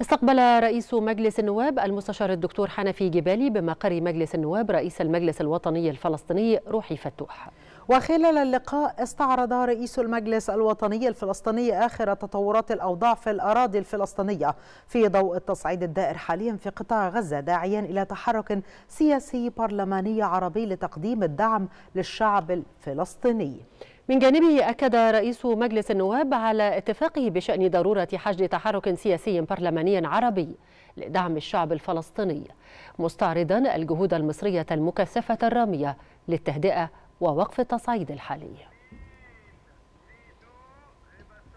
استقبل رئيس مجلس النواب المستشار الدكتور حنفي جبالي بمقر مجلس النواب رئيس المجلس الوطني الفلسطيني روحي فتوح وخلال اللقاء استعرض رئيس المجلس الوطني الفلسطيني آخر تطورات الأوضاع في الأراضي الفلسطينية في ضوء التصعيد الدائر حاليا في قطاع غزة داعيا إلى تحرك سياسي برلماني عربي لتقديم الدعم للشعب الفلسطيني من جانبه أكد رئيس مجلس النواب على اتفاقه بشأن ضرورة حشد تحرك سياسي برلماني عربي لدعم الشعب الفلسطيني مستعرضا الجهود المصرية المكثفة الرامية للتهدئة ووقف التصعيد الحالي